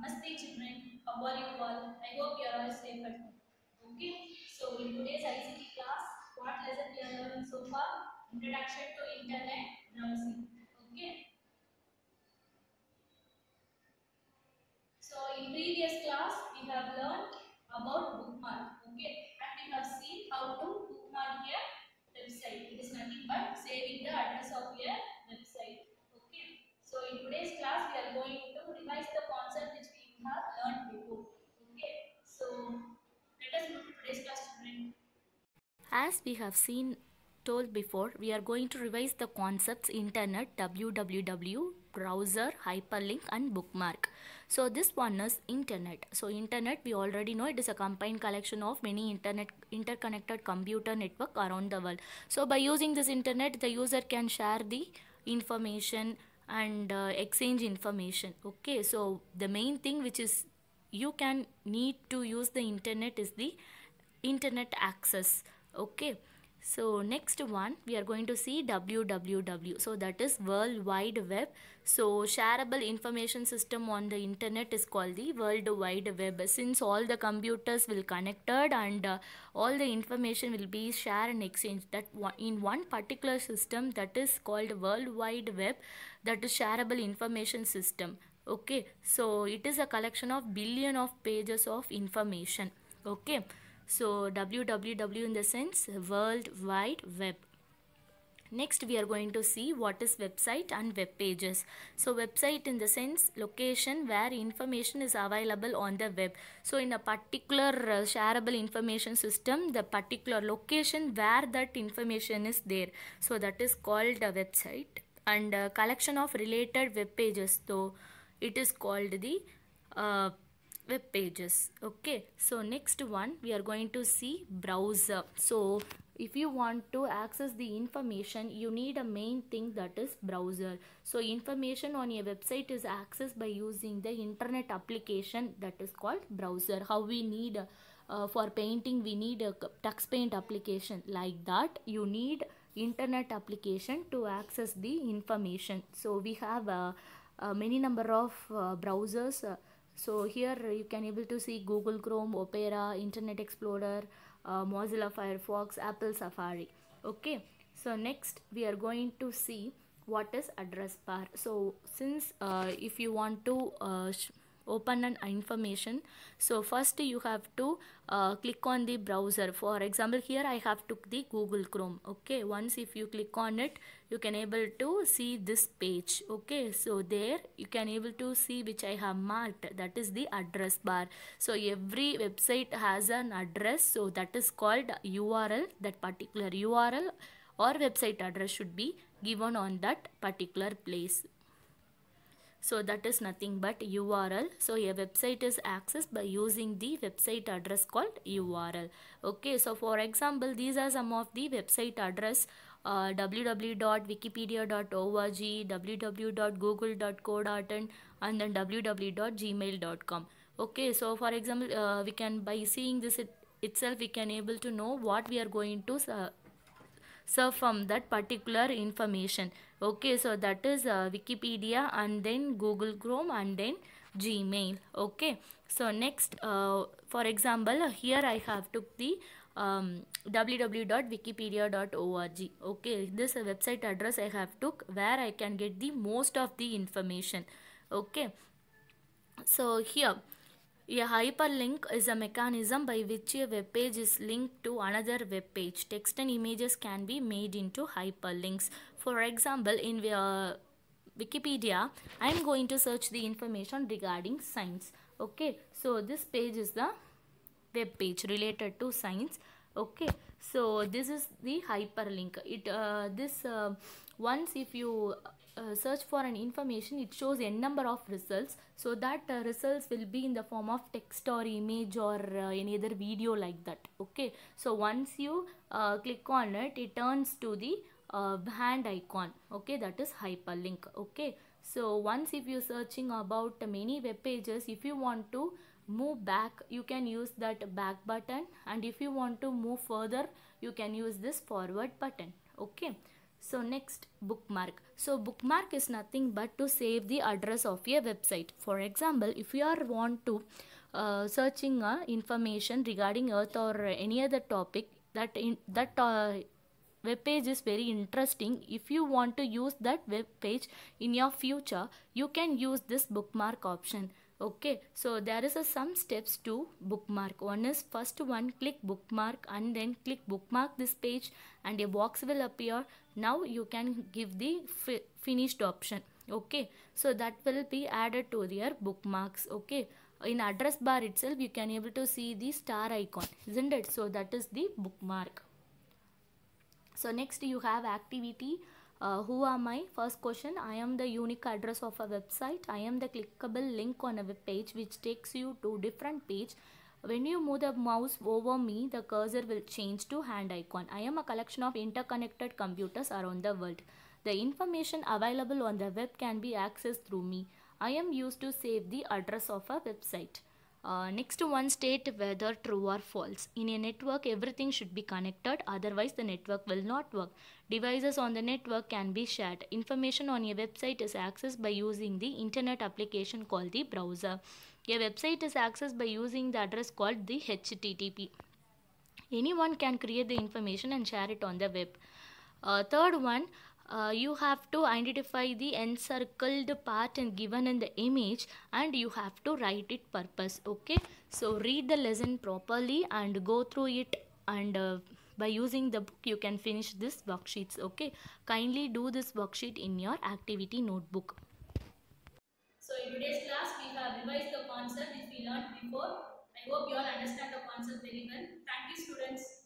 Namaste children, how are you all? I hope you are all safe at home. Okay, so in today's ICT class, what lesson we are learning so far? Introduction to Internet Browsing. Okay. So in previous class, we have learned about As we have seen told before, we are going to revise the concepts internet, www, browser, hyperlink and bookmark. So this one is internet. So internet we already know it is a combined collection of many internet interconnected computer network around the world. So by using this internet the user can share the information and uh, exchange information. Okay so the main thing which is you can need to use the internet is the internet access okay so next one we are going to see www so that is world wide web so shareable information system on the internet is called the world wide web since all the computers will connected and uh, all the information will be shared and exchanged that in one particular system that is called world wide web that is shareable information system okay so it is a collection of billion of pages of information okay so www in the sense World Wide Web. Next we are going to see what is website and web pages. So website in the sense location where information is available on the web. So in a particular uh, shareable information system the particular location where that information is there. So that is called a website and a uh, collection of related web pages. So it is called the uh, web pages okay so next one we are going to see browser so if you want to access the information you need a main thing that is browser so information on your website is accessed by using the internet application that is called browser how we need uh, for painting we need a text paint application like that you need internet application to access the information so we have uh, uh, many number of uh, browsers uh, so here you can able to see google chrome opera internet explorer uh, mozilla firefox apple safari okay so next we are going to see what is address bar so since uh, if you want to uh, open an information so first you have to uh, click on the browser for example here I have took the Google Chrome okay once if you click on it you can able to see this page okay so there you can able to see which I have marked that is the address bar so every website has an address so that is called URL that particular URL or website address should be given on that particular place so that is nothing but URL. So a website is accessed by using the website address called URL. Okay, so for example, these are some of the website address uh, www.wikipedia.org, www.google.co.in and then www.gmail.com. Okay, so for example, uh, we can by seeing this it, itself, we can able to know what we are going to uh, so from that particular information okay so that is uh, wikipedia and then google chrome and then gmail okay so next uh, for example uh, here i have took the um, www.wikipedia.org okay this uh, website address i have took where i can get the most of the information okay so here a hyperlink is a mechanism by which a web page is linked to another web page. Text and images can be made into hyperlinks. For example, in uh, Wikipedia, I am going to search the information regarding science. Okay, so this page is the web page related to science. Okay, so this is the hyperlink. It uh, this uh, once if you uh, search for an information it shows n number of results so that uh, results will be in the form of text or image or uh, any other video like that okay so once you uh, click on it it turns to the uh, hand icon okay that is hyperlink okay so once if you're searching about many web pages if you want to move back you can use that back button and if you want to move further you can use this forward button okay so next bookmark. So bookmark is nothing but to save the address of a website. For example, if you are want to uh, searching uh, information regarding earth or any other topic that in that uh, web page is very interesting if you want to use that web page in your future you can use this bookmark option okay so there is a some steps to bookmark one is first one click bookmark and then click bookmark this page and a box will appear now you can give the fi finished option okay so that will be added to your bookmarks okay in address bar itself you can able to see the star icon isn't it so that is the bookmark so next you have activity uh, who am I? First question, I am the unique address of a website. I am the clickable link on a web page which takes you to different page. When you move the mouse over me, the cursor will change to hand icon. I am a collection of interconnected computers around the world. The information available on the web can be accessed through me. I am used to save the address of a website. Uh, next one state whether true or false. In a network, everything should be connected, otherwise the network will not work. Devices on the network can be shared. Information on a website is accessed by using the internet application called the browser. A website is accessed by using the address called the HTTP. Anyone can create the information and share it on the web. Uh, third one, uh, you have to identify the encircled part and given in the image and you have to write it purpose okay so read the lesson properly and go through it and uh, by using the book you can finish this worksheets okay kindly do this worksheet in your activity notebook so in today's class we have revised the concept which we learned before i hope you all understand the concept very well thank you students